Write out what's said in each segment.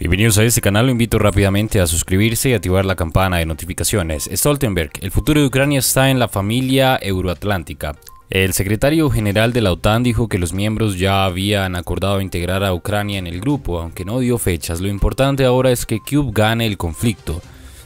Bienvenidos a este canal, lo invito rápidamente a suscribirse y activar la campana de notificaciones. Stoltenberg, el futuro de Ucrania está en la familia euroatlántica. El secretario general de la OTAN dijo que los miembros ya habían acordado integrar a Ucrania en el grupo, aunque no dio fechas. Lo importante ahora es que Cube gane el conflicto.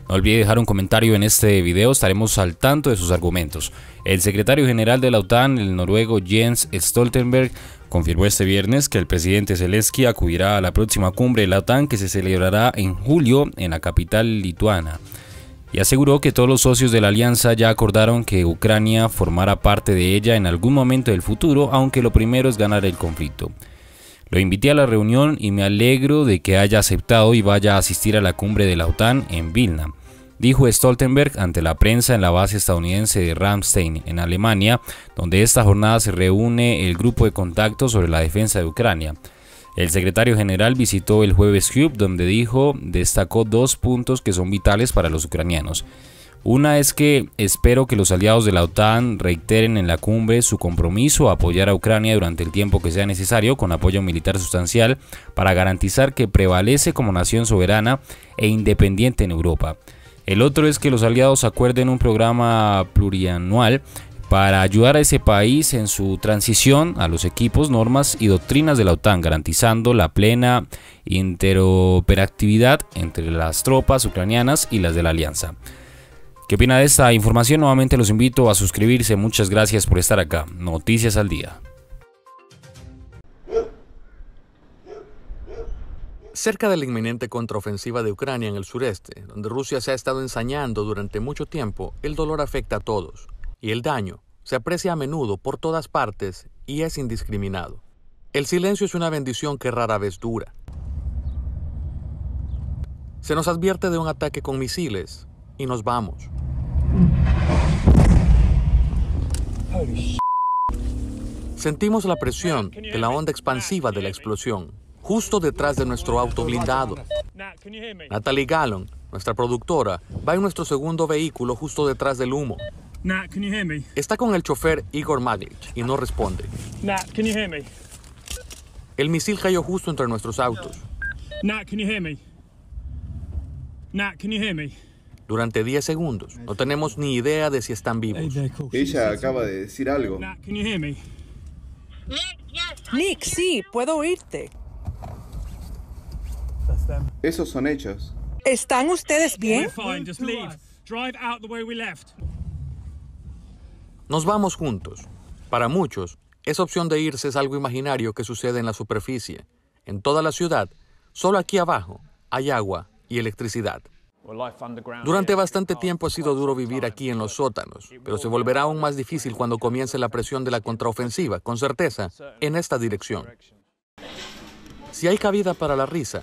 No olvide dejar un comentario en este video, estaremos al tanto de sus argumentos. El secretario general de la OTAN, el noruego Jens Stoltenberg, confirmó este viernes que el presidente Zelensky acudirá a la próxima cumbre de la OTAN que se celebrará en julio en la capital lituana y aseguró que todos los socios de la alianza ya acordaron que Ucrania formará parte de ella en algún momento del futuro, aunque lo primero es ganar el conflicto. Lo invité a la reunión y me alegro de que haya aceptado y vaya a asistir a la cumbre de la OTAN en Vilna dijo Stoltenberg ante la prensa en la base estadounidense de Ramstein, en Alemania, donde esta jornada se reúne el grupo de contacto sobre la defensa de Ucrania. El secretario general visitó el jueves Cube, donde dijo, destacó dos puntos que son vitales para los ucranianos. Una es que espero que los aliados de la OTAN reiteren en la cumbre su compromiso a apoyar a Ucrania durante el tiempo que sea necesario con apoyo militar sustancial para garantizar que prevalece como nación soberana e independiente en Europa. El otro es que los aliados acuerden un programa plurianual para ayudar a ese país en su transición a los equipos, normas y doctrinas de la OTAN, garantizando la plena interoperatividad entre las tropas ucranianas y las de la alianza. ¿Qué opina de esta información? Nuevamente los invito a suscribirse. Muchas gracias por estar acá. Noticias al día. Cerca de la inminente contraofensiva de Ucrania en el sureste, donde Rusia se ha estado ensañando durante mucho tiempo, el dolor afecta a todos, y el daño se aprecia a menudo por todas partes y es indiscriminado. El silencio es una bendición que rara vez dura. Se nos advierte de un ataque con misiles y nos vamos. Sentimos la presión de la onda expansiva de la explosión justo detrás de nuestro auto blindado. Natalie Gallon, nuestra productora, va en nuestro segundo vehículo justo detrás del humo. Está con el chofer Igor Maglich y no responde. El misil cayó justo entre nuestros autos. Durante 10 segundos. No tenemos ni idea de si están vivos. Ella acaba de decir algo. Nick, sí, puedo oírte. Esos son hechos. ¿Están ustedes bien? Nos vamos juntos. Para muchos, esa opción de irse es algo imaginario que sucede en la superficie. En toda la ciudad, solo aquí abajo, hay agua y electricidad. Durante bastante tiempo ha sido duro vivir aquí en los sótanos, pero se volverá aún más difícil cuando comience la presión de la contraofensiva, con certeza, en esta dirección. Si hay cabida para la risa,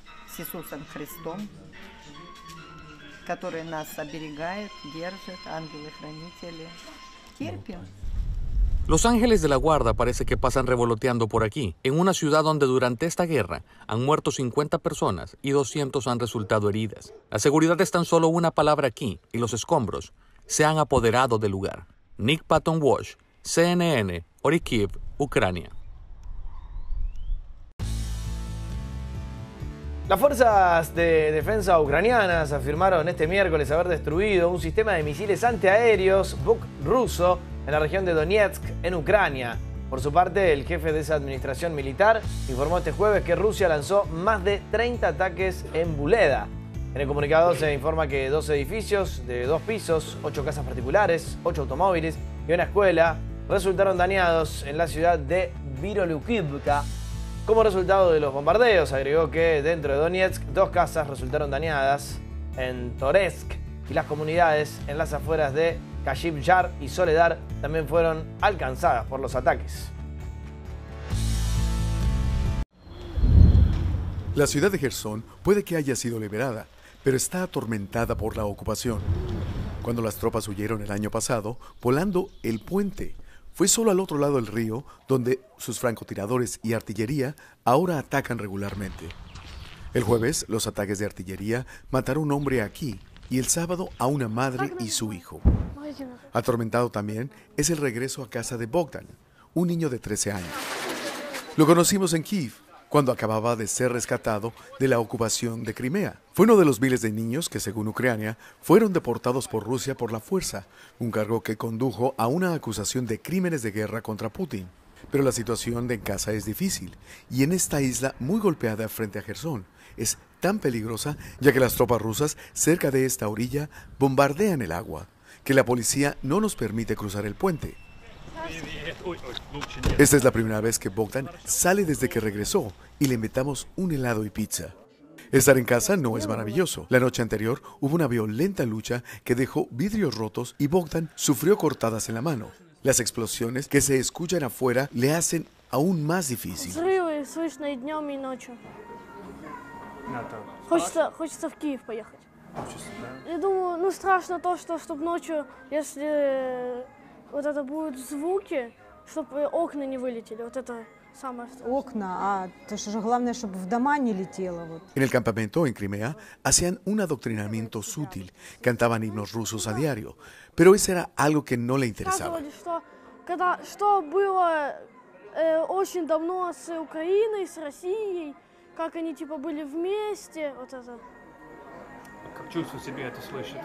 Los ángeles de la guarda parece que pasan revoloteando por aquí, en una ciudad donde durante esta guerra han muerto 50 personas y 200 han resultado heridas. La seguridad es tan solo una palabra aquí y los escombros se han apoderado del lugar. Nick Patton Walsh, CNN, Orikiv, Ucrania. Las fuerzas de defensa ucranianas afirmaron este miércoles haber destruido un sistema de misiles antiaéreos Buk ruso en la región de Donetsk, en Ucrania. Por su parte, el jefe de esa administración militar informó este jueves que Rusia lanzó más de 30 ataques en Buleda. En el comunicado se informa que dos edificios de dos pisos, ocho casas particulares, ocho automóviles y una escuela resultaron dañados en la ciudad de Virolukivka, como resultado de los bombardeos. Agregó que dentro de Donetsk dos casas resultaron dañadas en Toresk y las comunidades en las afueras de Kashib Yar y Soledar también fueron alcanzadas por los ataques. La ciudad de Gerson puede que haya sido liberada, pero está atormentada por la ocupación. Cuando las tropas huyeron el año pasado, volando el puente fue solo al otro lado del río donde sus francotiradores y artillería ahora atacan regularmente. El jueves los ataques de artillería mataron a un hombre aquí y el sábado a una madre y su hijo. Atormentado también es el regreso a casa de Bogdan, un niño de 13 años. Lo conocimos en Kiev cuando acababa de ser rescatado de la ocupación de Crimea. Fue uno de los miles de niños que, según Ucrania, fueron deportados por Rusia por la fuerza, un cargo que condujo a una acusación de crímenes de guerra contra Putin. Pero la situación de en casa es difícil, y en esta isla muy golpeada frente a Gerson es tan peligrosa ya que las tropas rusas cerca de esta orilla bombardean el agua, que la policía no nos permite cruzar el puente. Esta es la primera vez que Bogdan sale desde que regresó y le metamos un helado y pizza. Estar en casa no es maravilloso. La noche anterior hubo una violenta lucha que dejó vidrios rotos y Bogdan sufrió cortadas en la mano. Las explosiones que se escuchan afuera le hacen aún más difícil. вот это будут звуки, чтобы э, окна не вылетели. Вот это самое страшное. Окна, а то что же главное, чтобы в дома не летело. Вот. En el campamento en Crimea hacían un adoctrinamiento sutil, cantaban himnos rusos a diario, pero eso era algo que no le interesaba. Что, когда, что было э, очень давно с Украиной, с Россией, как они типа были вместе, вот это. Как чувствую себя это слышать?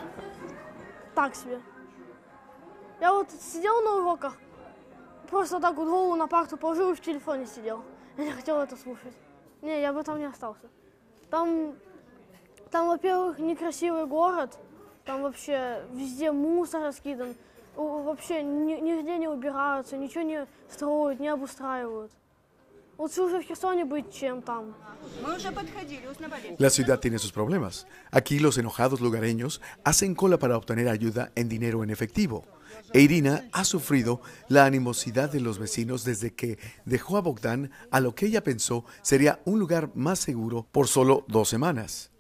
Так себе. Я вот сидел на уроках, просто так вот голову на парту положил и в телефоне сидел. Я не хотел это слушать. Не, я бы там не остался. Там, там во-первых, некрасивый город, там вообще везде мусор раскидан, вообще ни, нигде не убираются, ничего не строят, не обустраивают. Лучше уже в Херсоне быть, чем там. La ciudad tiene sus problemas. Aquí los enojados lugareños hacen cola para obtener ayuda en dinero en efectivo. E Irina ha sufrido la animosidad de los vecinos desde que dejó a Bogdan a lo que ella pensó sería un lugar más seguro por solo dos semanas.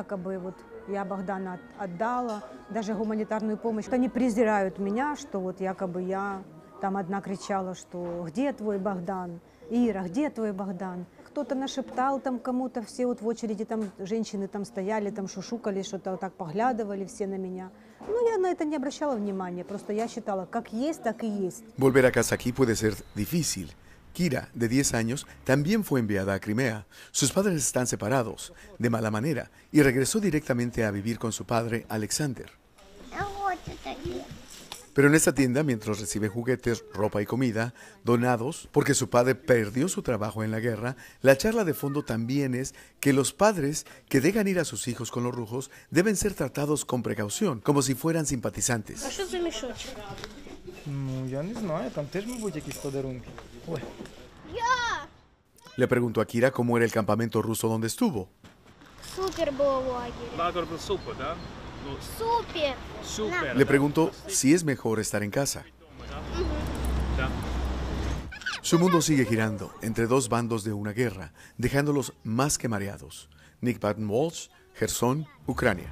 якобы вот я Богдана отдала, даже гуманитарную помощь. Они презирают меня, что вот якобы я там одна кричала, что где твой Богдан, Ира, где твой Богдан кто-то нашептал там кому-то, все вот в очереди там женщины там стояли, там шушукали, что-то вот так поглядывали все на меня. Ну, я на это не обращала внимания, просто я считала, как есть, так и есть. Volver a casa aquí puede ser difícil. Kira, de 10 años, también fue enviada a Crimea. Sus padres están separados, de mala manera, y regresó directamente a vivir con su padre, Alexander. Pero en esta tienda, mientras recibe juguetes, ropa y comida, donados, porque su padre perdió su trabajo en la guerra, la charla de fondo también es que los padres que dejan ir a sus hijos con los rujos deben ser tratados con precaución, como si fueran simpatizantes. Mm, eh, Le preguntó a Kira cómo era el campamento ruso donde estuvo. Le pregunto si es mejor estar en casa. Su mundo sigue girando entre dos bandos de una guerra, dejándolos más que mareados. Nick Baden-Walsh, Gerson, Ucrania.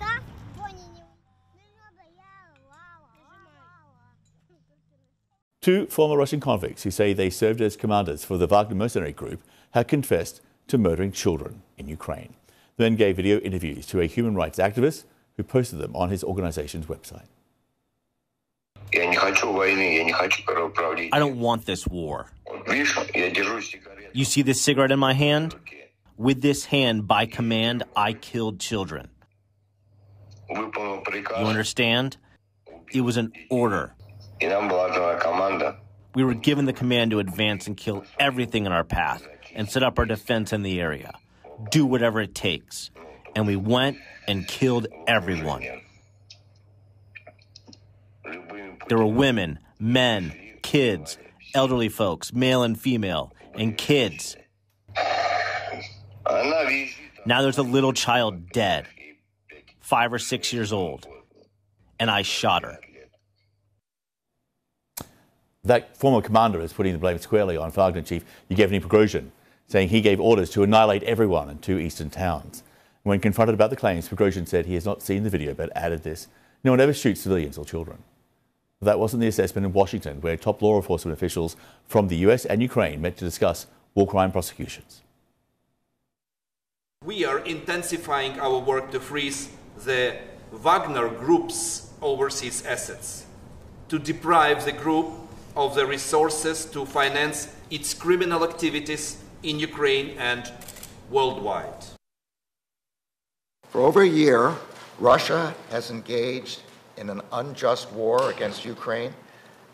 Two former Russian convicts who say they served as commanders for the Wagner mercenary group have confessed to murdering children in Ukraine. Then gave video interviews to a human rights activist who posted them on his organization's website. I don't want this war. You see this cigarette in my hand? With this hand, by command, I killed children. You understand? It was an order. We were given the command to advance and kill everything in our path and set up our defense in the area. Do whatever it takes and we went and killed everyone. There were women, men, kids, elderly folks, male and female, and kids. Now there's a little child dead, five or six years old, and I shot her. That former commander is putting the blame squarely on Wagner chief Yevgeny Prigozhin, saying he gave orders to annihilate everyone in two eastern towns. When confronted about the claims, Progrosian said he has not seen the video but added this No one ever shoots civilians or children. that wasn't the assessment in Washington, where top law enforcement officials from the US and Ukraine met to discuss war crime prosecutions. We are intensifying our work to freeze the Wagner Group's overseas assets, to deprive the group of the resources to finance its criminal activities in Ukraine and worldwide. For over a year, Russia has engaged in an unjust war against Ukraine,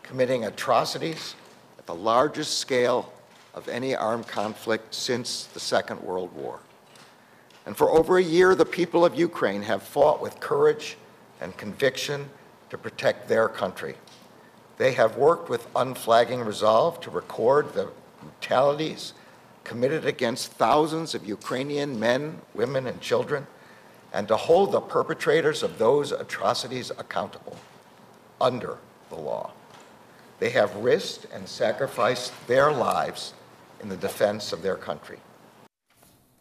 committing atrocities at the largest scale of any armed conflict since the Second World War. And for over a year, the people of Ukraine have fought with courage and conviction to protect their country. They have worked with unflagging resolve to record the brutalities committed against thousands of Ukrainian men, women, and children and to hold the perpetrators of those atrocities accountable under the law. They have risked and sacrificed their lives in the defense of their country.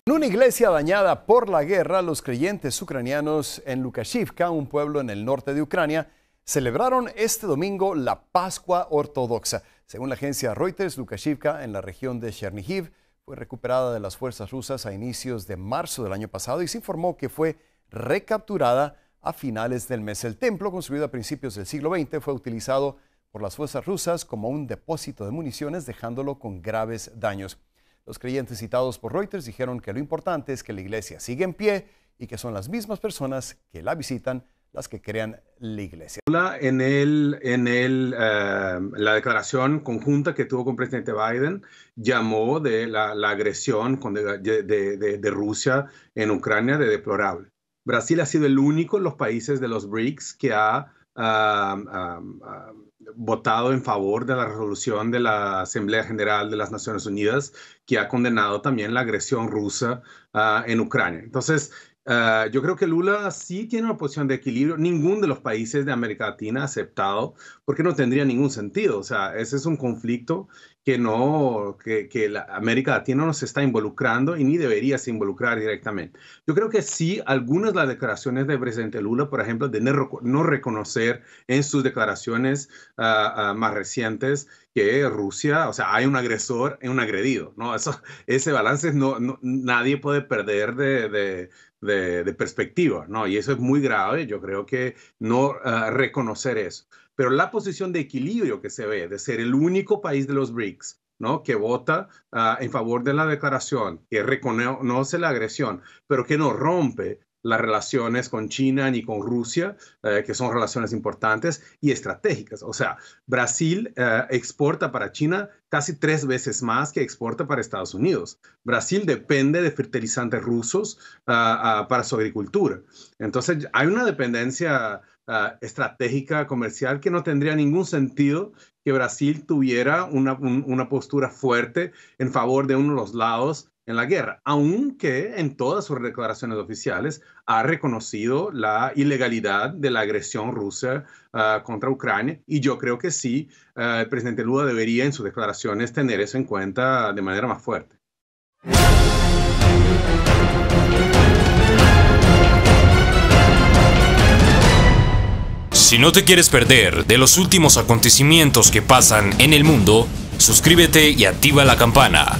En una iglesia dañada por la guerra, los creyentes ucranianos en Lukashivka, un pueblo en el norte de Ucrania, celebraron este domingo la Pascua Ortodoxa. Según la agencia Reuters, Lukashivka, en la región de Chernihiv, fue recuperada de las fuerzas rusas a inicios de marzo del año pasado y se informó que fue recapturada a finales del mes. El templo, construido a principios del siglo XX, fue utilizado por las fuerzas rusas como un depósito de municiones, dejándolo con graves daños. Los creyentes citados por Reuters dijeron que lo importante es que la iglesia sigue en pie y que son las mismas personas que la visitan las que crean la iglesia. En, el, en el, eh, la declaración conjunta que tuvo con presidente Biden, llamó de la, agresión de, Rusia en Ucrania de deplorable. Brasil ha sido el único de los países de los BRICS que ha ah, ah, ah, votado en favor de la resolución de la Asamblea General de las Naciones Unidas, que ha condenado también la agresión rusa en Ucrania. Entonces, Ah, yo creo que Lula sí tiene una posición de equilibrio. Ningún de los países de América Latina ha aceptado, porque no tendría ningún sentido. O sea, ese es un conflicto que no, que, que la América Latina no se está involucrando y ni debería se involucrar directamente. Yo creo que sí, algunas de las declaraciones del presidente Lula, por ejemplo, de no reconocer en sus declaraciones ah, ah, más recientes que Rusia, o sea, hay un agresor y un agredido, ¿no? Eso, ese balance no, no nadie puede perder de, de, perspectiva, ¿no? Y eso es muy grave, yo creo que no ah, reconocer eso. Pero la posición de equilibrio que se ve de ser el único país de los BRICS, ¿no? Que vota ah, en favor de la declaración, que reconoce la agresión, pero que no rompe las relaciones con China ni con Rusia, eh, que son relaciones importantes y estratégicas. O sea, Brasil eh, exporta para China casi tres veces más que exporta para Estados Unidos. Brasil depende de fertilizantes rusos eh, para su agricultura. Entonces, hay una dependencia estratégica comercial que no tendría ningún sentido que Brasil tuviera una, una postura fuerte en favor de uno de los lados en la guerra, aunque en todas sus declaraciones oficiales ha reconocido la ilegalidad de la agresión rusa ah, contra Ucrania. Y yo creo que sí, ah, el presidente Lula debería en sus declaraciones tener eso en cuenta de manera más fuerte. Si no te quieres perder de los últimos acontecimientos que pasan en el mundo, suscríbete y activa la campana.